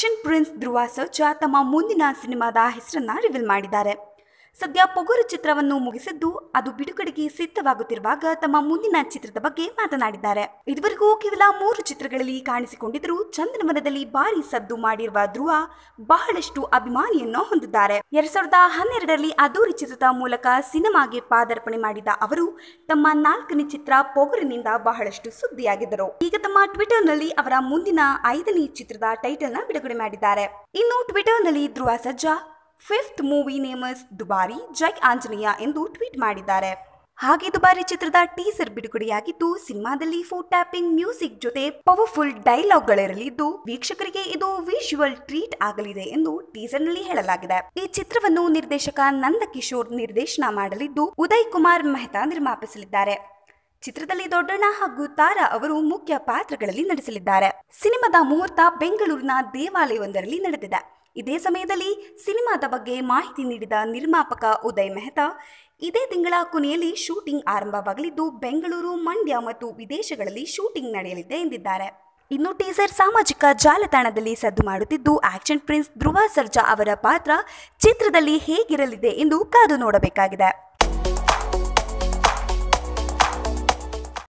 action prince ಧ್ರುವ ಸರ್ಜಾ ತಮ್ಮ ಮುಂದಿನ ಸಿನಿಮಾದ ಹೆಸರನ್ನ ರಿವೀಲ್ ಮಾಡಿದ್ದಾರೆ ಸದ್ಯ ಪೊಗರು ಚಿತ್ರವನ್ನು ಮುಗಿಸಿದ್ದು ಅದು ಬಿಡುಗಡೆಗೆ ಸಿದ್ಧವಾಗುತ್ತಿರುವಾಗ ತಮ್ಮ ಮುಂದಿನ ಚಿತ್ರದ ಬಗ್ಗೆ ಮಾತನಾಡಿದ್ದಾರೆ ಇದುವರೆಗೂ ಕೇವಲ ಮೂರು ಚಿತ್ರಗಳಲ್ಲಿ ಕಾಣಿಸಿಕೊಂಡಿದ್ದರೂ ಚಂದನವನದಲ್ಲಿ ಭಾರಿ ಸದ್ದು ಮಾಡಿರುವ ಧ್ರುವ ಬಹಳಷ್ಟು ಅಭಿಮಾನಿಯನ್ನು ಹೊಂದಿದ್ದಾರೆ ಎರಡ್ ಸಾವಿರದ ಹನ್ನೆರಡರಲ್ಲಿ ಅದೂರಿ ಚಿತ್ರದ ಮೂಲಕ ಸಿನಿಮಾಗೆ ಪಾದಾರ್ಪಣೆ ಮಾಡಿದ ಅವರು ತಮ್ಮ ನಾಲ್ಕನೇ ಚಿತ್ರ ಪೊಗರಿನಿಂದ ಬಹಳಷ್ಟು ಸುದ್ದಿಯಾಗಿದ್ದರು ಈಗ ತಮ್ಮ ಟ್ವಿಟರ್ ನಲ್ಲಿ ಅವರ ಮುಂದಿನ ಐದನೇ ಚಿತ್ರದ ಟೈಟಲ್ ನ ಬಿಡುಗಡೆ ಮಾಡಿದ್ದಾರೆ ಇನ್ನು ಟ್ವಿಟರ್ ನಲ್ಲಿ ಧ್ರುವ ಸಜ್ಜಾ ಫಿಫ್ತ್ ಮೂವಿ ನೇಮಸ್ ದುಬಾರಿ ಜೈ ಆಂಜನೇಯ ಎಂದು ಟ್ವೀಟ್ ಮಾಡಿದ್ದಾರೆ ಹಾಗೆ ದುಬಾರಿ ಚಿತ್ರದ ಟೀಸರ್ ಬಿಡುಗಡೆಯಾಗಿದ್ದು ಸಿನಿಮಾದಲ್ಲಿ ಫೋ ಟ್ಯಾಪಿಂಗ್ ಮ್ಯೂಸಿಕ್ ಜೊತೆ ಪವರ್ಫುಲ್ ಡೈಲಾಗ್ಗಳಿರಲಿದ್ದು ವೀಕ್ಷಕರಿಗೆ ಇದು ವಿಶುವಲ್ ಟ್ರೀಟ್ ಆಗಲಿದೆ ಎಂದು ಟೀಸರ್ ನಲ್ಲಿ ಹೇಳಲಾಗಿದೆ ಈ ಚಿತ್ರವನ್ನು ನಿರ್ದೇಶಕ ನಂದಕಿಶೋರ್ ನಿರ್ದೇಶನ ಮಾಡಲಿದ್ದು ಉದಯ್ ಕುಮಾರ್ ಮೆಹ್ತಾ ನಿರ್ಮಾಪಿಸಲಿದ್ದಾರೆ ಚಿತ್ರದಲ್ಲಿ ದೊಡ್ಡಣ್ಣ ಹಾಗೂ ತಾರಾ ಅವರು ಮುಖ್ಯ ಪಾತ್ರಗಳಲ್ಲಿ ನಟಿಸಲಿದ್ದಾರೆ ಸಿನಿಮಾದ ಮುಹೂರ್ತ ಬೆಂಗಳೂರಿನ ದೇವಾಲಯವೊಂದರಲ್ಲಿ ನಡೆದಿದೆ ಇದೇ ಸಮಯದಲ್ಲಿ ಸಿನಿಮಾದ ಬಗ್ಗೆ ಮಾಹಿತಿ ನೀಡಿದ ನಿರ್ಮಾಪಕ ಉದಯ್ ಮೆಹ್ತಾ ಇದೇ ತಿಂಗಳ ಕೊನೆಯಲ್ಲಿ ಶೂಟಿಂಗ್ ಆರಂಭವಾಗಲಿದ್ದು ಬೆಂಗಳೂರು ಮಂಡ್ಯ ಮತ್ತು ವಿದೇಶಗಳಲ್ಲಿ ಶೂಟಿಂಗ್ ನಡೆಯಲಿದೆ ಎಂದಿದ್ದಾರೆ ಇನ್ನು ಟೀಸರ್ ಸಾಮಾಜಿಕ ಜಾಲತಾಣದಲ್ಲಿ ಸದ್ದು ಮಾಡುತ್ತಿದ್ದು ಆಕ್ಷನ್ ಪ್ರಿನ್ಸ್ ಧ್ರುವ ಸರ್ಜಾ ಅವರ ಪಾತ್ರ ಚಿತ್ರದಲ್ಲಿ ಹೇಗಿರಲಿದೆ ಎಂದು ಕಾದು ನೋಡಬೇಕಾಗಿದೆ